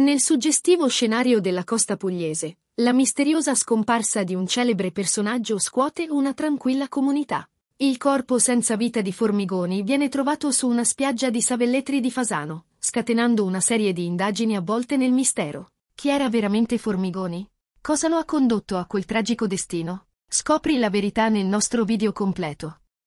Nel suggestivo scenario della costa pugliese, la misteriosa scomparsa di un celebre personaggio scuote una tranquilla comunità. Il corpo senza vita di Formigoni viene trovato su una spiaggia di Savelletri di Fasano, scatenando una serie di indagini avvolte nel mistero. Chi era veramente Formigoni? Cosa lo ha condotto a quel tragico destino? Scopri la verità nel nostro video completo.